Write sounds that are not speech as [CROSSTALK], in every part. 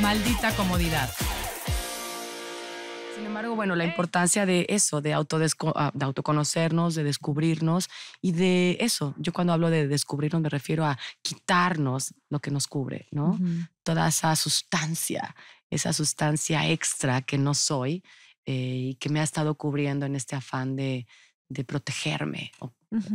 maldita comodidad. Sin embargo, bueno, la importancia de eso, ah, de, autoconocernos, de descubrirnos y de eso. Yo cuando hablo de descubrirnos me refiero a quitarnos lo que nos cubre, ¿no? Toda esa sustancia, esa sustancia extra que no soy eh, y que me ha estado cubriendo en este afán de, de protegerme,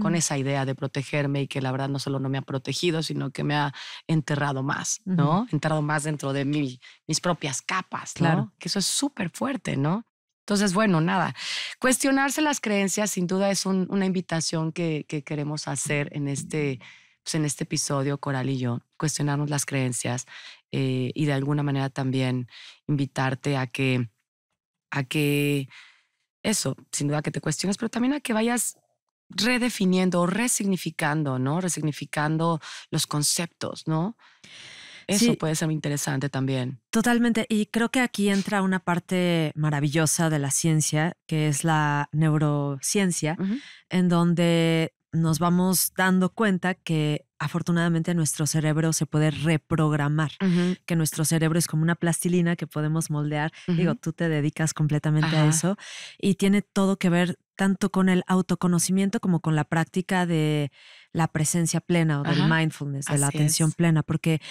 con esa idea de protegerme y que la verdad no solo no me ha protegido, sino que me ha enterrado más, ¿no? Enterrado más dentro de mis propias capas, ¿no? Claro. Que eso es súper fuerte, ¿no? Entonces, bueno, nada, cuestionarse las creencias sin duda es una invitación que, queremos hacer en este, pues, en este episodio, Coral y yo, cuestionarnos las creencias eh, y de alguna manera también invitarte a que, a que eso, sin duda que te cuestiones, pero también a que vayas redefiniendo o resignificando, ¿no? Resignificando los conceptos, ¿no? Eso puede ser interesante también. Totalmente. Y creo que aquí entra una parte maravillosa de la ciencia, que es la neurociencia, en donde nos vamos dando cuenta que afortunadamente nuestro cerebro se puede reprogramar, que nuestro cerebro es como una plastilina que podemos moldear. Digo, tú te dedicas completamente a eso y tiene todo que ver tanto con el autoconocimiento como con la práctica de la presencia plena o del mindfulness, de la atención plena, porque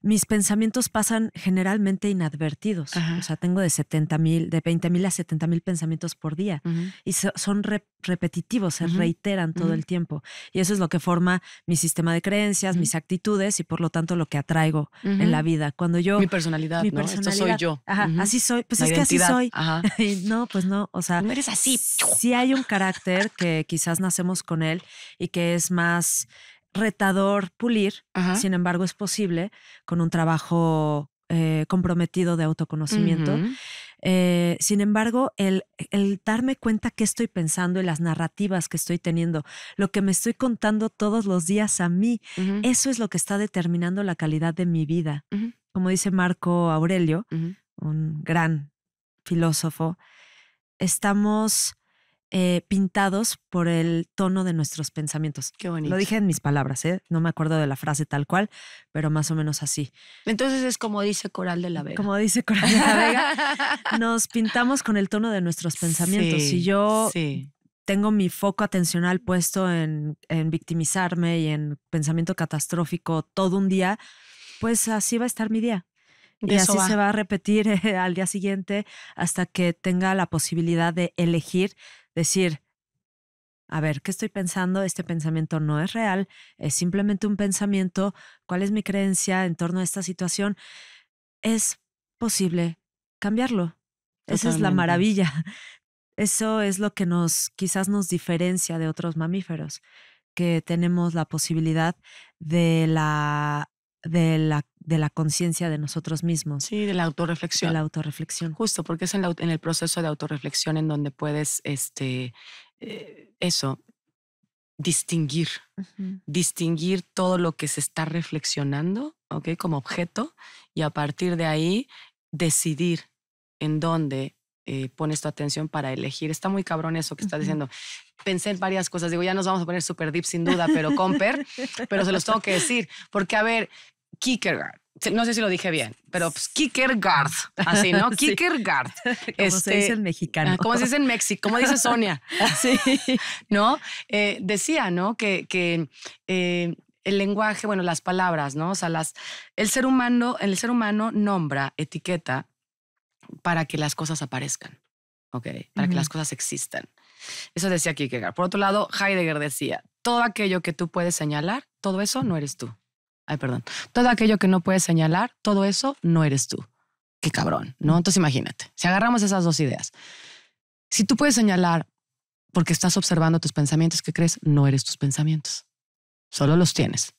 mis pensamientos pasan generalmente inadvertidos. O sea, tengo de 70 mil, de 20 mil a 70 mil pensamientos por día y son repetitivos, se reiteran todo el tiempo. Y eso es lo que forma mi sistema de creencias, mis actitudes y por lo tanto lo que atraigo en la vida. Cuando yo... Mi personalidad, ¿no? Esto soy yo. Ajá, así soy. Pues es que así soy. [LAUGHS] Y no, pues no. O sea... No eres así. si hay un carácter que quizás nacemos con él y que es más retador pulir, sin embargo es posible con un trabajo eh, comprometido de autoconocimiento. Eh, sin embargo, el, darme cuenta qué estoy pensando y las narrativas que estoy teniendo, lo que me estoy contando todos los días a mí, eso es lo que está determinando la calidad de mi vida. Como dice Marco Aurelio, un gran filósofo, estamos eh, pintados por el tono de nuestros pensamientos. Qué bonito. Lo dije en mis palabras, ¿eh? no me acuerdo de la frase tal cual, pero más o menos así. Entonces es como dice Coral de la Vega. Como dice Coral de la Vega, [LAUGHS] nos pintamos con el tono de nuestros pensamientos. si yo tengo mi foco atencional puesto en, victimizarme y en pensamiento catastrófico todo un día, pues así va a estar mi día. Y así se va a repetir [LAUGHS] al día siguiente hasta que tenga la posibilidad de elegir Decir, a ver, ¿qué estoy pensando? Este pensamiento no es real, es simplemente un pensamiento. ¿Cuál es mi creencia en torno a esta situación? Es posible cambiarlo. Esa es la maravilla. [LAUGHS] Eso es lo que nos quizás nos diferencia de otros mamíferos, que tenemos la posibilidad de la de la de la conciencia de nosotros mismos. Sí, de la autorreflexión. De la autorreflexión. Justo, porque es en, el proceso de autorreflexión en donde puedes, este, eh, eso, distinguir, distinguir todo lo que se está reflexionando, ¿ok? Como objeto, y a partir de ahí decidir en dónde eh, pones tu atención para elegir. Está muy cabrón eso que estás diciendo. Pensé en varias cosas. Digo, ya nos vamos a poner super deep sin duda, pero comper, pero se los tengo que decir. Porque, a ver, Kierkegaard. No sé si lo dije bien, pero pues, Kierkegaard, así, ¿no? [LAUGHS] Kierkegaard. [LAUGHS] como se dice en este, mexicano. Ah, como se dice en México, como dice [LAUGHS] Sonia. ¿No? Eh, decía, ¿no? Que, que eh, el lenguaje, bueno, las palabras, ¿no? O sea, las, el ser humano, el ser humano nombra, etiqueta para que las cosas aparezcan, ¿ok? Para que las cosas existan. Eso decía Kierkegaard. Por otro lado, Heidegger decía, todo aquello que tú puedes señalar, todo eso no eres tú ay, perdón, todo aquello que no puedes señalar, todo eso no eres tú. Qué cabrón, ¿no? Entonces imagínate, si agarramos esas dos ideas, si tú puedes señalar porque estás observando tus pensamientos, ¿qué crees? No eres tus pensamientos, solo los tienes.